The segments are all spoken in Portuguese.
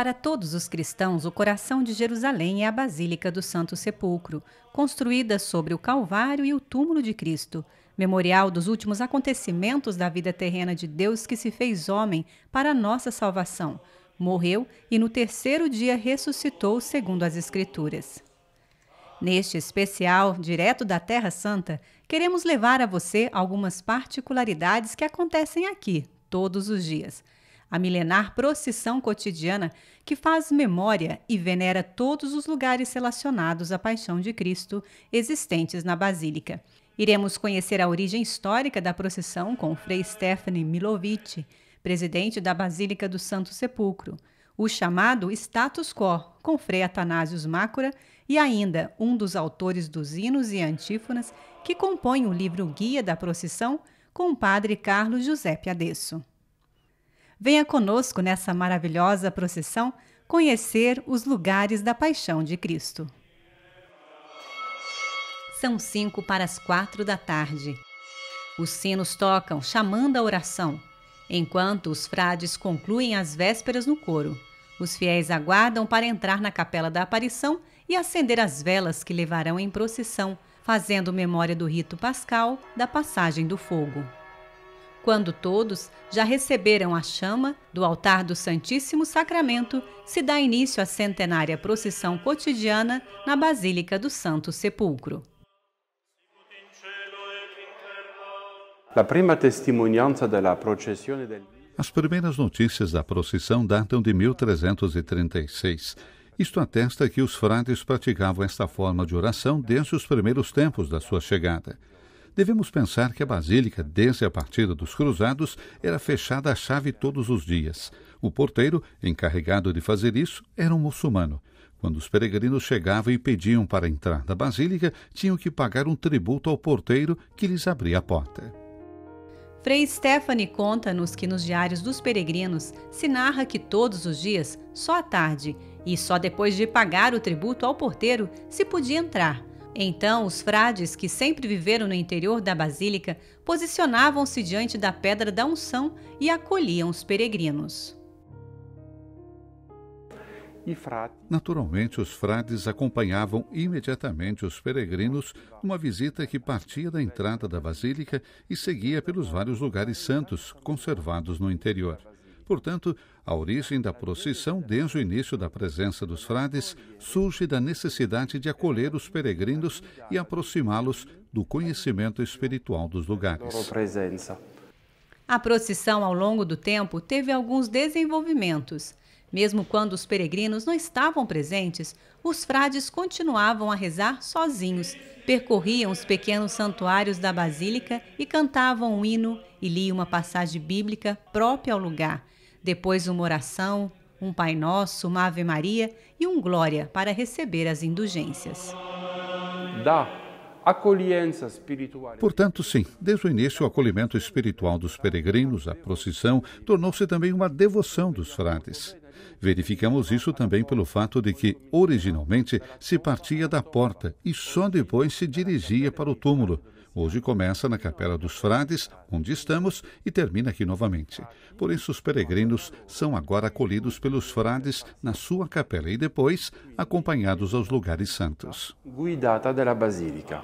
Para todos os cristãos, o coração de Jerusalém é a Basílica do Santo Sepulcro, construída sobre o Calvário e o túmulo de Cristo, memorial dos últimos acontecimentos da vida terrena de Deus que se fez homem para nossa salvação, morreu e no terceiro dia ressuscitou segundo as Escrituras. Neste especial, direto da Terra Santa, queremos levar a você algumas particularidades que acontecem aqui todos os dias a milenar procissão cotidiana que faz memória e venera todos os lugares relacionados à Paixão de Cristo existentes na Basílica. Iremos conhecer a origem histórica da procissão com Frei Stephanie Milovici, presidente da Basílica do Santo Sepulcro, o chamado status quo, com Frei Atanásios Mácora e ainda um dos autores dos hinos e antífonas que compõem o livro Guia da Procissão, com o padre Carlos José Adesso. Venha conosco nessa maravilhosa procissão conhecer os lugares da paixão de Cristo. São cinco para as quatro da tarde. Os sinos tocam, chamando a oração, enquanto os frades concluem as vésperas no coro. Os fiéis aguardam para entrar na Capela da Aparição e acender as velas que levarão em procissão, fazendo memória do rito pascal da passagem do fogo. Quando todos já receberam a chama do altar do Santíssimo Sacramento, se dá início à centenária procissão cotidiana na Basílica do Santo Sepulcro. As primeiras notícias da procissão datam de 1336. Isto atesta que os frades praticavam esta forma de oração desde os primeiros tempos da sua chegada. Devemos pensar que a Basílica, desde a partida dos Cruzados, era fechada à chave todos os dias. O porteiro, encarregado de fazer isso, era um muçulmano. Quando os peregrinos chegavam e pediam para entrar na Basílica, tinham que pagar um tributo ao porteiro que lhes abria a porta. Frei Stephanie conta-nos que nos diários dos peregrinos se narra que todos os dias, só à tarde, e só depois de pagar o tributo ao porteiro, se podia entrar. Então, os frades, que sempre viveram no interior da basílica, posicionavam-se diante da pedra da unção e acolhiam os peregrinos. Naturalmente, os frades acompanhavam imediatamente os peregrinos numa visita que partia da entrada da basílica e seguia pelos vários lugares santos conservados no interior. Portanto, a origem da procissão, desde o início da presença dos frades, surge da necessidade de acolher os peregrinos e aproximá-los do conhecimento espiritual dos lugares. A procissão, ao longo do tempo, teve alguns desenvolvimentos. Mesmo quando os peregrinos não estavam presentes, os frades continuavam a rezar sozinhos, percorriam os pequenos santuários da basílica e cantavam um hino e liam uma passagem bíblica própria ao lugar, depois uma oração, um Pai Nosso, uma Ave Maria e um Glória para receber as indulgências. Dá Acolhência espiritual. Portanto, sim, desde o início, o acolhimento espiritual dos peregrinos, a procissão, tornou-se também uma devoção dos frades. Verificamos isso também pelo fato de que, originalmente, se partia da porta e só depois se dirigia para o túmulo. Hoje começa na Capela dos Frades, onde estamos, e termina aqui novamente. Por isso, os peregrinos são agora acolhidos pelos frades na sua capela e depois acompanhados aos lugares santos. Guidata da Basílica.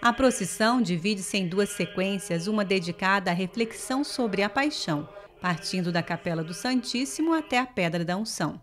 A procissão divide-se em duas sequências, uma dedicada à reflexão sobre a paixão, partindo da Capela do Santíssimo até a Pedra da Unção.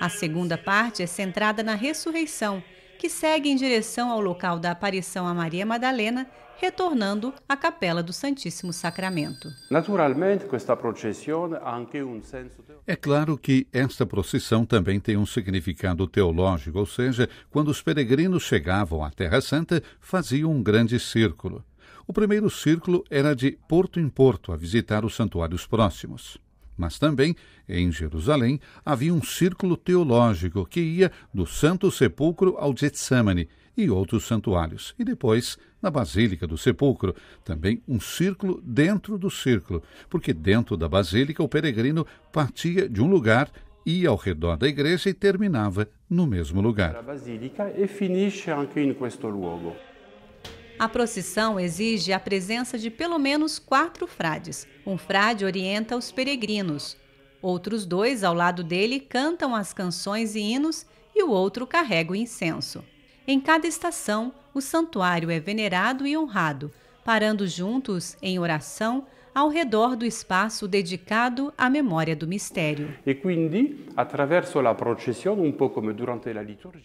A segunda parte é centrada na ressurreição, que segue em direção ao local da aparição a Maria Madalena, retornando à Capela do Santíssimo Sacramento. Naturalmente, esta procissão há um senso É claro que esta procissão também tem um significado teológico, ou seja, quando os peregrinos chegavam à Terra Santa, faziam um grande círculo. O primeiro círculo era de porto em porto a visitar os santuários próximos. Mas também, em Jerusalém, havia um círculo teológico que ia do Santo Sepulcro ao Getsemane e outros santuários, e depois na Basílica do Sepulcro, também um círculo dentro do círculo, porque dentro da Basílica o peregrino partia de um lugar ia ao redor da igreja e terminava no mesmo lugar. A procissão exige a presença de pelo menos quatro frades. Um frade orienta os peregrinos. Outros dois, ao lado dele, cantam as canções e hinos e o outro carrega o incenso. Em cada estação, o santuário é venerado e honrado, parando juntos em oração ao redor do espaço dedicado à memória do mistério.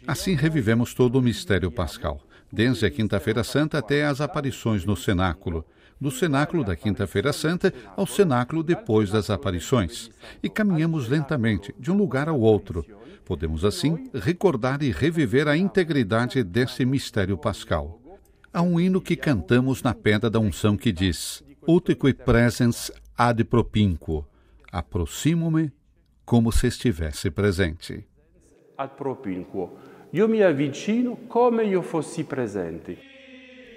Assim revivemos todo o mistério pascal desde a Quinta-feira Santa até as aparições no cenáculo. Do cenáculo da Quinta-feira Santa ao cenáculo depois das aparições. E caminhamos lentamente, de um lugar ao outro. Podemos, assim, recordar e reviver a integridade desse mistério pascal. Há um hino que cantamos na pedra da unção que diz: Uteque presens ad propinquo. Aproximo-me como se estivesse presente. Ad propinquo. Io mi avvicino come io fossi presente.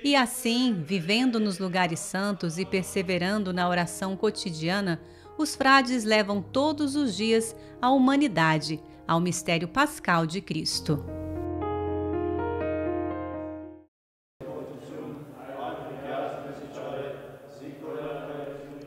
E assim, vivendo nos lugares santos e perseverando na oração cotidiana, os frades levam todos os dias a humanidade ao mistério pascal de Cristo.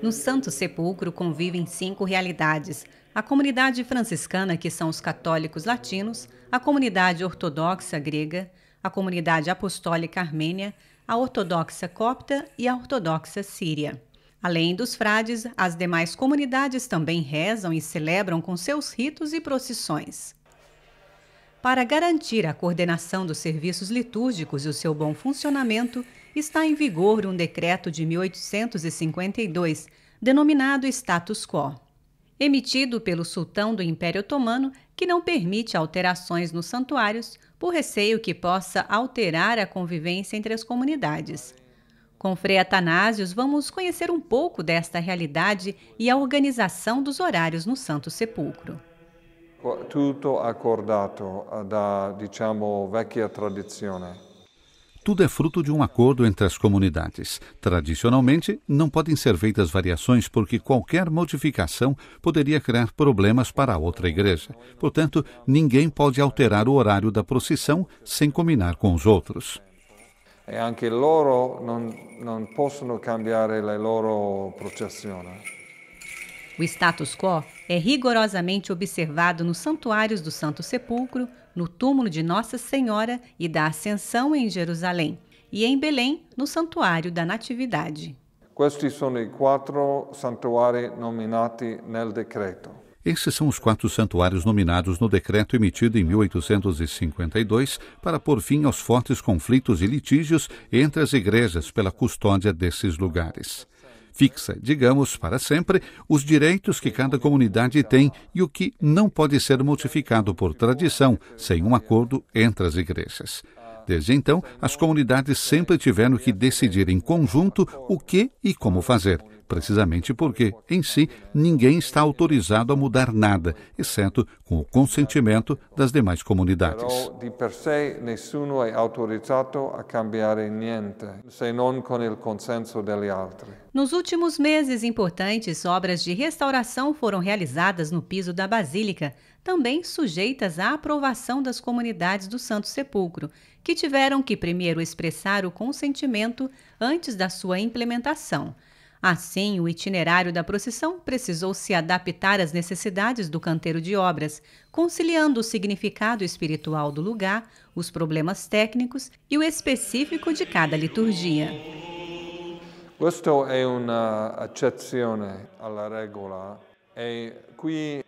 No Santo Sepulcro convivem cinco realidades: a comunidade franciscana, que são os católicos latinos, a comunidade ortodoxa grega, a comunidade apostólica armênia, a ortodoxa copta e a ortodoxa síria. Além dos frades, as demais comunidades também rezam e celebram com seus ritos e procissões. Para garantir a coordenação dos serviços litúrgicos e o seu bom funcionamento, está em vigor um decreto de 1852, denominado Status Quo emitido pelo sultão do Império Otomano, que não permite alterações nos santuários por receio que possa alterar a convivência entre as comunidades. Com Frei Atanásios, vamos conhecer um pouco desta realidade e a organização dos horários no Santo Sepulcro. Tutto accordato ah, da, diciamo, vecchia tradizione tudo é fruto de um acordo entre as comunidades. Tradicionalmente, não podem ser feitas variações porque qualquer modificação poderia criar problemas para a outra igreja. Portanto, ninguém pode alterar o horário da procissão sem combinar com os outros. E anche loro non, non possono cambiare la loro processione. O status quo é rigorosamente observado nos santuários do Santo Sepulcro, no túmulo de Nossa Senhora e da Ascensão em Jerusalém, e em Belém, no Santuário da Natividade. Estes são os quatro santuários nominati nel decreto. Esses são os quatro santuários nominados no decreto emitido em 1852 para pôr fim aos fortes conflitos e litígios entre as igrejas pela custódia desses lugares fixa, digamos, para sempre, os direitos que cada comunidade tem e o que não pode ser modificado por tradição sem um acordo entre as igrejas. Desde então, as comunidades sempre tiveram que decidir em conjunto o que e como fazer precisamente porque, em si, ninguém está autorizado a mudar nada, exceto com o consentimento das demais comunidades. De per se, ninguém é autorizado a cambiare nada, senão com o consenso dos outros. Nos últimos meses, importantes obras de restauração foram realizadas no piso da Basílica, também sujeitas à aprovação das comunidades do Santo Sepulcro, que tiveram que primeiro expressar o consentimento antes da sua implementação. Assim, o itinerário da procissão precisou se adaptar às necessidades do canteiro de obras, conciliando o significado espiritual do lugar, os problemas técnicos e o específico de cada liturgia. Questo é uma accezione alla regola e qui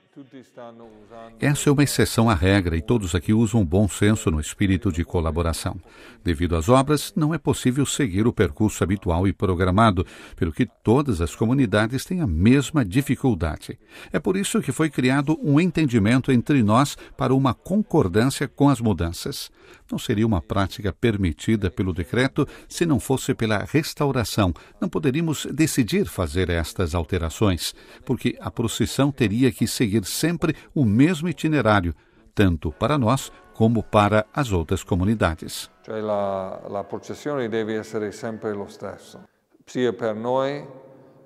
essa é uma exceção à regra e todos aqui usam bom senso no espírito de colaboração. Devido às obras, não é possível seguir o percurso habitual e programado, pelo que todas as comunidades têm a mesma dificuldade. É por isso que foi criado um entendimento entre nós para uma concordância com as mudanças não seria uma prática permitida pelo decreto se não fosse pela restauração. Não poderíamos decidir fazer estas alterações, porque a procissão teria que seguir sempre o mesmo itinerário, tanto para nós como para as outras comunidades. A procissão deve ser sempre a mesma, seja para nós,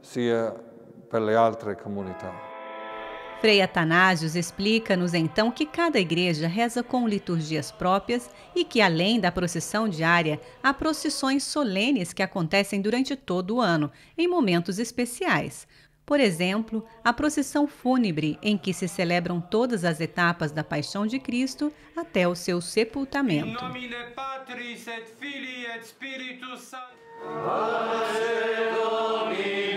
seja para as outras comunidades. Frei Atanásios explica-nos então que cada igreja reza com liturgias próprias e que, além da procissão diária, há procissões solenes que acontecem durante todo o ano, em momentos especiais. Por exemplo, a procissão fúnebre, em que se celebram todas as etapas da paixão de Cristo até o seu sepultamento. Em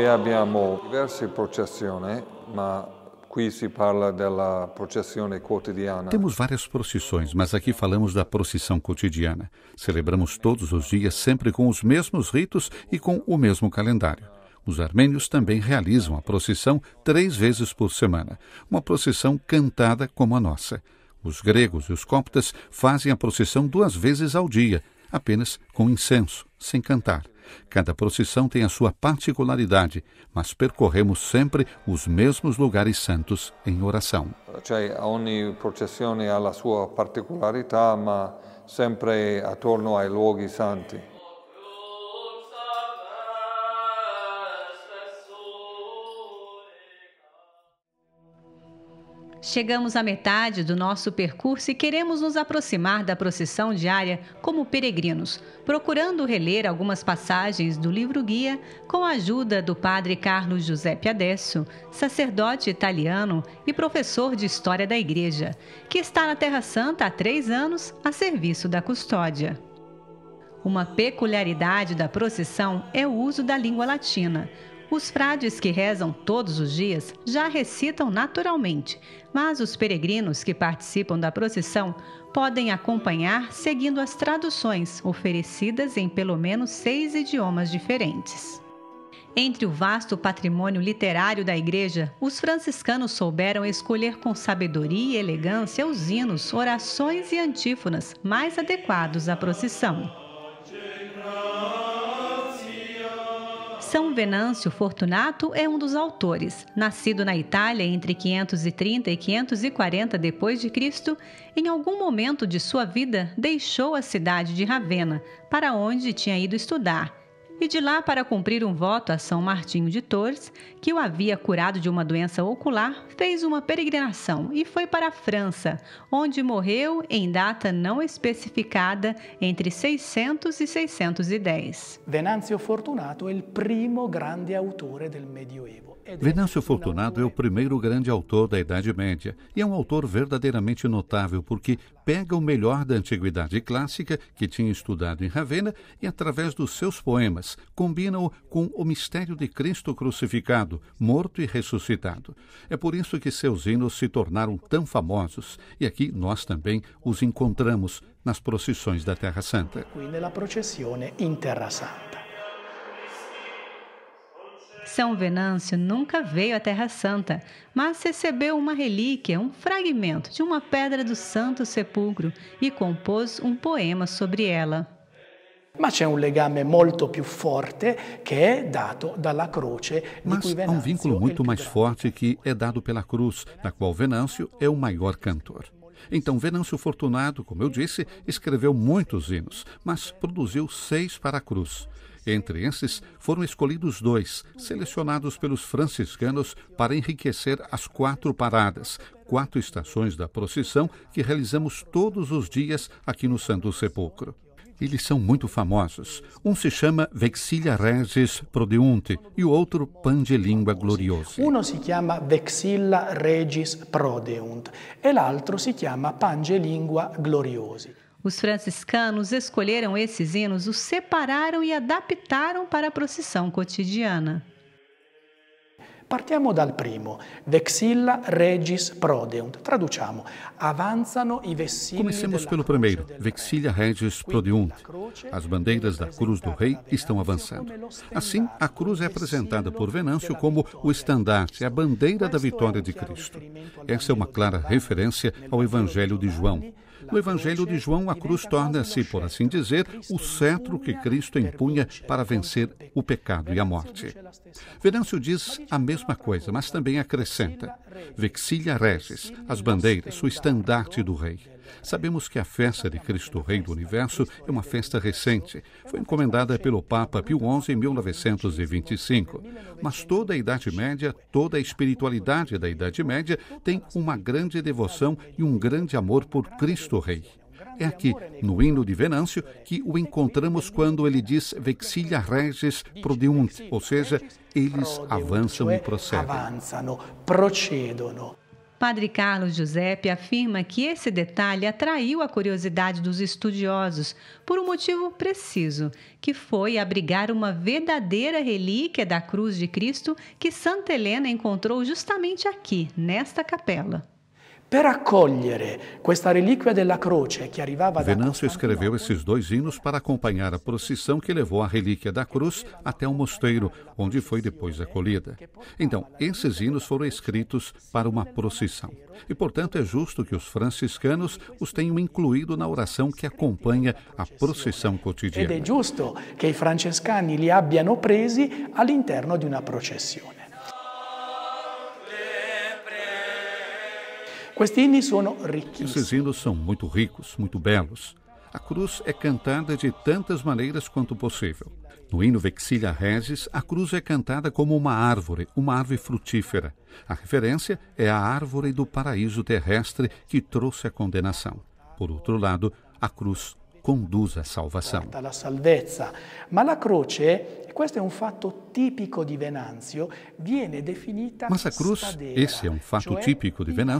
Noi abbiamo diverse processioni, ma Aqui se fala da procissão cotidiana. Temos várias procissões, mas aqui falamos da procissão cotidiana. Celebramos todos os dias, sempre com os mesmos ritos e com o mesmo calendário. Os armênios também realizam a procissão três vezes por semana, uma procissão cantada como a nossa. Os gregos e os coptas fazem a procissão duas vezes ao dia, apenas com incenso, sem cantar. Cada procissão tem a sua particularidade, mas percorremos sempre os mesmos lugares santos em oração. Cioè, ogni processione ha la sua particolarità, ma sempre attorno ai luoghi santi. Chegamos à metade do nosso percurso e queremos nos aproximar da procissão diária como peregrinos, procurando reler algumas passagens do livro guia com a ajuda do padre Carlos Giuseppe Adesso, sacerdote italiano e professor de História da Igreja, que está na Terra Santa há três anos a serviço da custódia. Uma peculiaridade da procissão é o uso da língua latina os frades que rezam todos os dias já recitam naturalmente, mas os peregrinos que participam da procissão podem acompanhar seguindo as traduções oferecidas em pelo menos seis idiomas diferentes. Entre o vasto patrimônio literário da Igreja, os franciscanos souberam escolher com sabedoria e elegância os hinos, orações e antífonas mais adequados à procissão. São Venâncio Fortunato é um dos autores. Nascido na Itália entre 530 e 540 d.C., em algum momento de sua vida deixou a cidade de Ravenna, para onde tinha ido estudar e de lá para cumprir um voto a São Martinho de Tours, que o havia curado de uma doença ocular, fez uma peregrinação e foi para a França, onde morreu em data não especificada entre 600 e 610. Venanzio Fortunato é o primo grande autor do Medioevo. É Venâncio Fortunato é, é o primeiro grande autor da Idade Média e é um autor verdadeiramente notável porque pega o melhor da antiguidade clássica que tinha estudado em Ravenna e, através dos seus poemas, combina-o com o mistério de Cristo crucificado, morto e ressuscitado. É por isso que seus hinos se tornaram tão famosos e aqui nós também os encontramos nas procissões da Terra Santa. Qui nella processione em Terra Santa. São Venâncio nunca veio à Terra Santa, mas recebeu uma relíquia, um fragmento de uma pedra do Santo Sepulcro e compôs um poema sobre ela. Mas c'è um legame muito mais forte que é dado pela cruz. Mas há um vínculo muito mais forte que é dado pela cruz, da qual Venâncio é o maior cantor. Então, Venâncio Fortunado, como eu disse, escreveu muitos hinos, mas produziu seis para a cruz. Entre esses, foram escolhidos dois, selecionados pelos franciscanos para enriquecer as quatro paradas, quatro estações da procissão que realizamos todos os dias aqui no Santo Sepulcro. Eles são muito famosos. Um se chama Vexilla Regis Prodeunte e o outro Pan de Língua Glorioso. Um se chama Vexilla Regis Prodeunt e l'altro se chama Pan de Língua Glorioso. Os franciscanos escolheram esses hinos, os separaram e adaptaram para a procissão cotidiana. Partiamo dal primo, Vexilla Regis Prodeunt. Traduciamo, avanzano i vessilli Comecemos pelo primeiro, Vexilla Regis Prodeunt. As bandeiras da cruz do rei estão avançando. Assim, a cruz é apresentada por Venâncio como o estandarte, a bandeira da vitória de Cristo. Essa é uma clara referência ao Evangelho de João. No Evangelho de João, a cruz torna-se, por assim dizer, o cetro que Cristo empunha para vencer o pecado e a morte. Venâncio diz a mesma coisa, mas também acrescenta: Vexilha Regis, as bandeiras, o estandarte do rei. Sabemos que a festa de Cristo Rei do Universo é uma festa recente. Foi encomendada pelo Papa Pio XI em 1925. Mas toda a Idade Média, toda a espiritualidade da Idade Média tem uma grande devoção e um grande amor por Cristo Rei. É aqui, no hino de Venâncio, que o encontramos quando ele diz Vexilia reges prodeunt, ou seja, eles avançam e procedem. Padre Carlos Giuseppe afirma que esse detalhe atraiu a curiosidade dos estudiosos por um motivo preciso, que foi abrigar uma verdadeira relíquia da Cruz de Cristo que Santa Helena encontrou justamente aqui, nesta capela. Per acolher esta relíquia da croce que arrivava Venâncio escreveu esses dois hinos para acompanhar a procissão que levou a relíquia da cruz até o mosteiro, onde foi depois acolhida. Então, esses hinos foram escritos para uma procissão. E, portanto, é justo que os franciscanos os tenham incluído na oração que acompanha a procissão cotidiana. E é justo que i francescani tenham abbiano ao all'interno de uma processione. Questi sono ricos. Esses hinos são muito ricos, muito belos. A cruz é cantada de tantas maneiras quanto possível. No hino Vexilia Regis, a cruz é cantada como uma árvore, uma árvore frutífera. A referência é a árvore do paraíso terrestre que trouxe a condenação. Por outro lado, a cruz conduz à salvação. Mas a cruz, esse é um fato típico de Venâncio,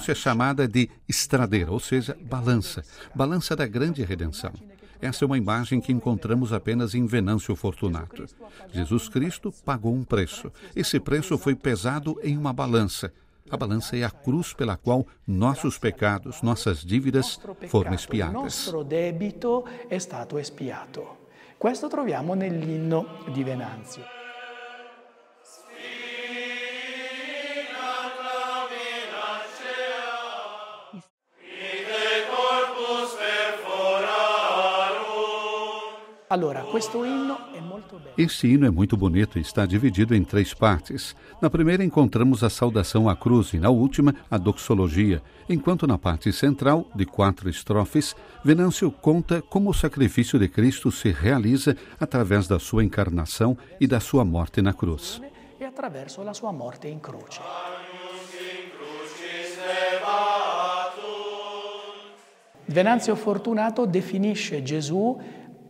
é chamada de estradeira, ou seja, balança, balança da grande redenção. Essa é uma imagem que encontramos apenas em Venâncio Fortunato. Jesus Cristo pagou um preço. Esse preço foi pesado em uma balança a balança é a cruz pela qual nossos pecados, nossas dívidas foram espiadas. Questo troviamo nell'inno di Venanzio. Este hino é muito bonito e está dividido em três partes. Na primeira encontramos a saudação à cruz e na última a doxologia, enquanto na parte central, de quatro estrofes, Venâncio conta como o sacrifício de Cristo se realiza através da sua encarnação e da sua morte na cruz. E através da sua morte em cruz. Venâncio Fortunato definisce Jesus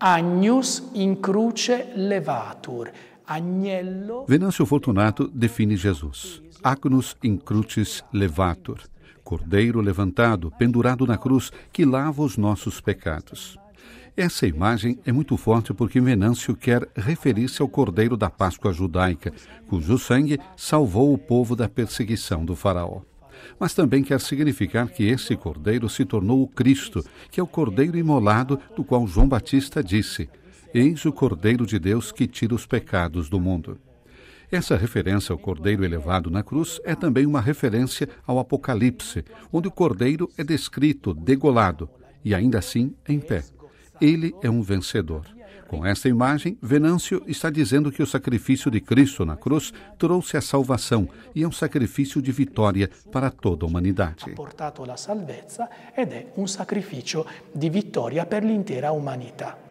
Agnus in cruce levatur. Agnello... Venâncio Fortunato define Jesus. Agnus in crucis levatur. Cordeiro levantado, pendurado na cruz, que lava os nossos pecados. Essa imagem é muito forte porque Venâncio quer referir-se ao Cordeiro da Páscoa judaica, cujo sangue salvou o povo da perseguição do faraó mas também quer significar que esse cordeiro se tornou o Cristo, que é o cordeiro imolado do qual João Batista disse: Eis o cordeiro de Deus que tira os pecados do mundo. Essa referência ao cordeiro elevado na cruz é também uma referência ao Apocalipse, onde o cordeiro é descrito degolado e ainda assim em pé. Ele é um vencedor. Com essa imagem, Venâncio está dizendo que o sacrifício de Cristo na cruz trouxe a salvação e é um sacrifício de vitória para toda a humanidade. portato la salvezza ed è un sacrificio di vittoria per l'intera umanità.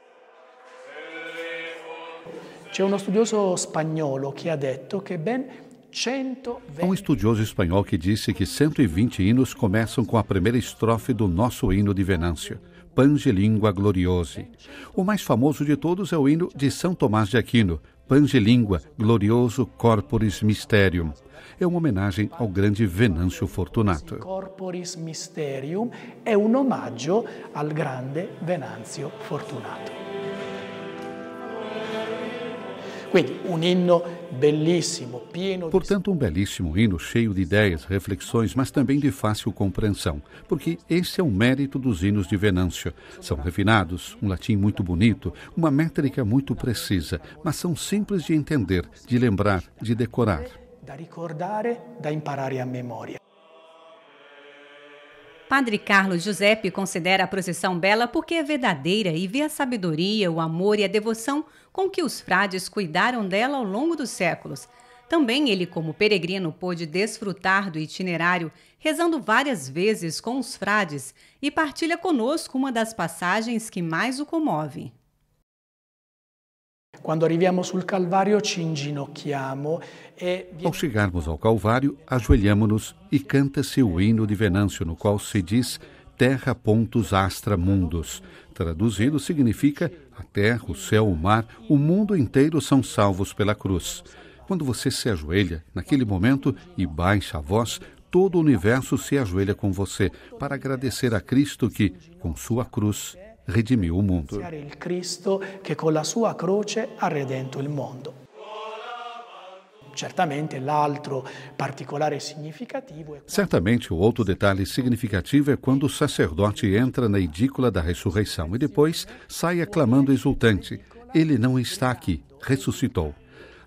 C'è uno studioso spagnolo che ha detto che ben Há um estudioso espanhol que disse que 120 hinos começam com a primeira estrofe do nosso hino de Venâncio. Pangelingua Gloriose. O mais famoso de todos é o hino de São Tomás de Aquino, Pangelingua Glorioso Corporis Mysterium. É uma homenagem ao grande Venâncio Fortunato. Corporis Mysterium é um homenagem ao grande Venâncio Fortunato. Quindi un inno pieno. Portanto, um belíssimo hino cheio de ideias, reflexões, mas também de fácil compreensão, porque esse é o mérito dos hinos de Venâncio. São refinados, um latim muito bonito, uma métrica muito precisa, mas são simples de entender, de lembrar, de decorar. Da ricordare, da imparare a memória. Padre Carlos Giuseppe considera a procissão bela porque é verdadeira e vê a sabedoria, o amor e a devoção com que os frades cuidaram dela ao longo dos séculos. Também ele, como peregrino, pôde desfrutar do itinerário, rezando várias vezes com os frades, e partilha conosco uma das passagens que mais o comove. Ao chegarmos ao Calvário, ajoelhamos-nos e canta-se o hino de Venâncio, no qual se diz Terra pontus astra mundos traduzido, significa a terra, o céu, o mar, o mundo inteiro são salvos pela cruz. Quando você se ajoelha, naquele momento, e baixa a voz, todo o universo se ajoelha com você para agradecer a Cristo que, com sua cruz, redimiu o mundo. Cristo que com a sua ha redento Certamente l'altro particolare significativo Certamente o outro detalhe significativo é quando o sacerdote entra na edícula da ressurreição e depois sai aclamando exultante: Ele não está aqui, ressuscitou.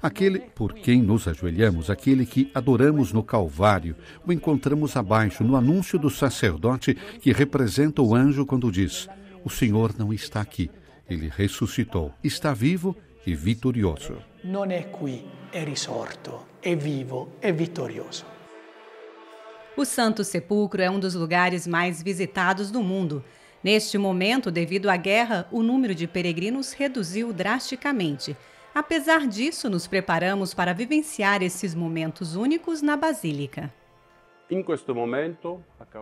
Aquele por quem nos ajoelhamos, aquele que adoramos no Calvário, o encontramos abaixo no anúncio do sacerdote que representa o anjo quando diz: O Senhor não está aqui, ele ressuscitou, está vivo e vitorioso non è qui, è risorto, è vivo, è vittorioso. O Santo Sepulcro é um dos lugares mais visitados do mundo. Neste momento, devido à guerra, o número de peregrinos reduziu drasticamente. Apesar disso, nos preparamos para vivenciar esses momentos únicos na Basílica.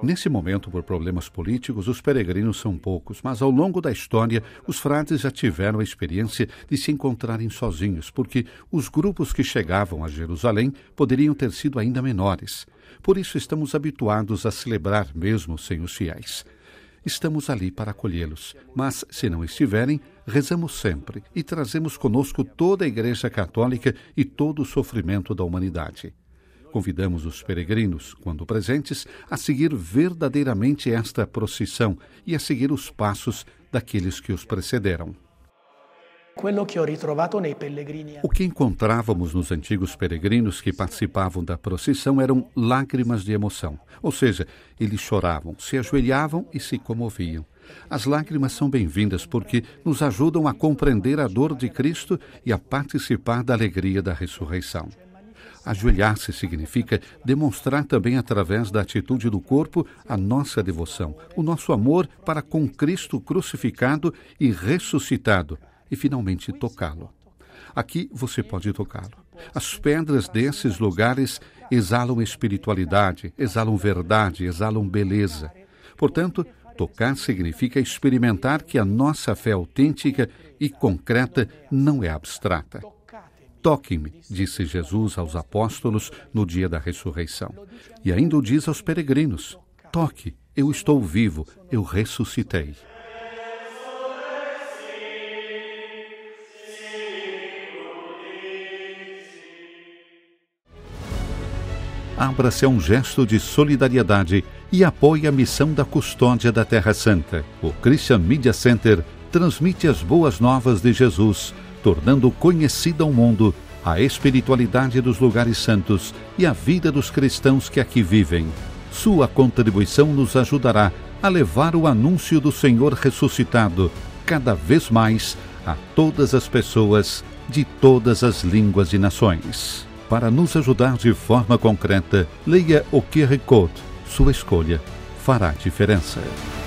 Nesse momento, por problemas políticos, os peregrinos são poucos, mas ao longo da história, os frades já tiveram a experiência de se encontrarem sozinhos, porque os grupos que chegavam a Jerusalém poderiam ter sido ainda menores. Por isso, estamos habituados a celebrar mesmo sem os fiéis estamos ali para acolhê-los. Mas, se não estiverem, rezamos sempre e trazemos conosco toda a Igreja Católica e todo o sofrimento da humanidade. Convidamos os peregrinos, quando presentes, a seguir verdadeiramente esta procissão e a seguir os passos daqueles que os precederam. O que encontrávamos nos antigos peregrinos que participavam da procissão eram lágrimas de emoção, ou seja, eles choravam, se ajoelhavam e se comoviam. As lágrimas são bem-vindas porque nos ajudam a compreender a dor de Cristo e a participar da alegria da ressurreição. Ajoelhar-se significa demonstrar também através da atitude do corpo a nossa devoção, o nosso amor para com Cristo crucificado e ressuscitado e finalmente tocá-lo. Aqui você pode tocá-lo. As pedras desses lugares exalam espiritualidade, exalam verdade, exalam beleza. Portanto, tocar significa experimentar que a nossa fé autêntica e concreta não é abstrata. Toquem-me, disse Jesus aos apóstolos no dia da ressurreição. E ainda o diz aos peregrinos: Toque, eu estou vivo, eu ressuscitei. Abra-se a um gesto de solidariedade e apoie a missão da Custódia da Terra Santa. O Christian Media Center transmite as boas novas de Jesus tornando conhecida ao mundo a espiritualidade dos lugares santos e a vida dos cristãos que aqui vivem. Sua contribuição nos ajudará a levar o anúncio do Senhor ressuscitado cada vez mais a todas as pessoas de todas as línguas e nações. Para nos ajudar de forma concreta, leia o QR Code. Sua escolha fará diferença.